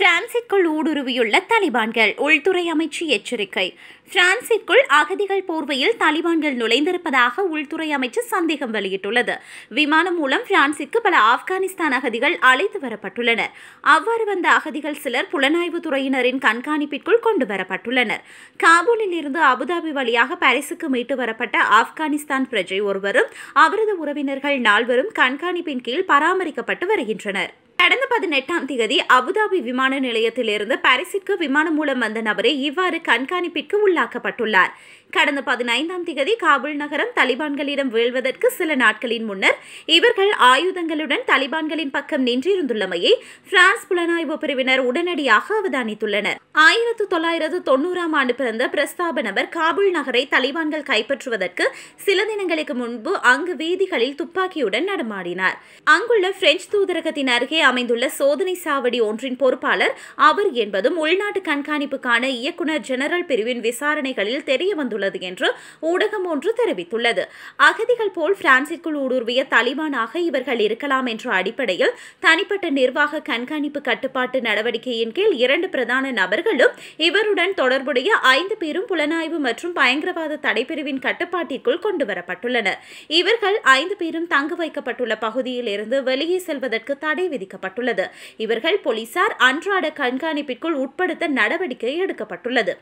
பிரான்சிற்குள் ஊடுருவியுள்ள தலிபான்கள் உள்துறை அமைச்சு எச்சரிக்கை பிரான்சிற்குள் அகதிகள் போர்வையில் தலிபான்கள் நுழைந்திருப்பதாக உள்துறை அமைச்சு சந்தேகம் வெளியிட்டுள்ளது விமானம் மூலம் பிரான்சிற்கு பல ஆப்கானிஸ்தான் அகதிகள் அழைத்து வரப்பட்டுள்ளனர் அவ்வாறு வந்த அகதிகள் சிலர் புலனாய்வு துறையினரின் கண்காணிப்பிற்குள் கொண்டு வரப்பட்டுள்ளனர் காபூலில் இருந்து அபுதாபி வழியாக பாரிஸுக்கு மீட்டு வரப்பட்ட ஆப்கானிஸ்தான் பிரஜை ஒருவரும் அவரது உறவினர்கள் நால்வரும் கண்காணிப்பின் கீழ் பராமரிக்கப்பட்டு வருகின்றனர் கடந்த பதினெட்டாம் தேதி அபுதாபி விமான நிலையத்திலிருந்து பாரிசிற்கு விமானம் மூலம் வந்த நபரை இவ்வாறு கண்காணிப்பிற்கு உள்ளாக்கப்பட்டுள்ளார் கடந்த பதினைந்தாம் திகதி காபுல் நகரம் தலிபான்களிடம் வீழ்வதற்கு சில நாட்களின் முன்னர் இவர்கள் ஆயுதங்களுடன் தலிபான்களின் பக்கம் நின்றிருந்துள்ளமையை பிரான்ஸ் புலனாய்வு பிரிவினர் உடனடியாக அவதானித்துள்ளனர் ஆயிரத்து தொள்ளாயிரத்து தொன்னூறாம் ஆண்டு பிறந்த பிரஸ்தாப நபர் காபுல் நகரை தலிபான்கள் கைப்பற்றுவதற்கு சில தினங்களுக்கு முன்பு அங்கு வீதிகளில் துப்பாக்கியுடன் நடமாடினார் அங்குள்ள பிரெஞ்சு தூதரகத்தின் அருகே அமைந்துள்ள சோதனை சாவடி ஒன்றின் பொறுப்பாளர் அவர் என்பதும் உள்நாட்டு கண்காணிப்புக்கான இயக்குநர் ஜெனரல் பிரிவின் விசாரணைகளில் தெரிய ஏற்பட்டுள்ளது என்று ஊடகம் ஒன்று தெரிவித்துள்ளது அகதிகள் போல் பிரான்சிற்குள் ஊடுருவிய தலிபானாக இவர்கள் இருக்கலாம் என்ற அடிப்படையில் தனிப்பட்ட நிர்வாக கண்காணிப்பு கட்டுப்பாட்டு நடவடிக்கையின் கீழ் இரண்டு பிரதான நபர்களும் இவருடன் தொடர்புடைய ஐந்து பேரும் புலனாய்வு மற்றும் பயங்கரவாத தடைப்பிரிவின் கட்டுப்பாட்டிற்குள் கொண்டுவரப்பட்டுள்ளனர் இவர்கள் ஐந்து பேரும் தங்க வைக்கப்பட்டுள்ள பகுதியில் இருந்து வெளியே செல்வதற்கு தடை விதிக்கப்பட்டுள்ளது இவர்கள் போலீசார் அன்றாட கண்காணிப்பிற்குள் உட்படுத்த நடவடிக்கை எடுக்கப்பட்டுள்ளது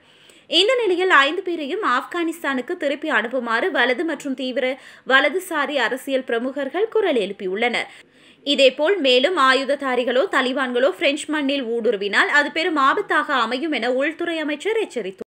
இந்த நிலையில் ஐந்து பேரையும் ஆப்கானிஸ்தானுக்கு திருப்பி அனுப்புமாறு வலது மற்றும் தீவிர வலதுசாரி அரசியல் பிரமுகர்கள் குரல் எழுப்பியுள்ளனர் இதேபோல் மேலும் ஆயுததாரிகளோ தலிபான்களோ பிரெஞ்சு மண்ணில் ஊடுருவினால் அது பெரும் ஆபத்தாக அமையும் என உள்துறை அமைச்சர் எச்சரித்துள்ளார்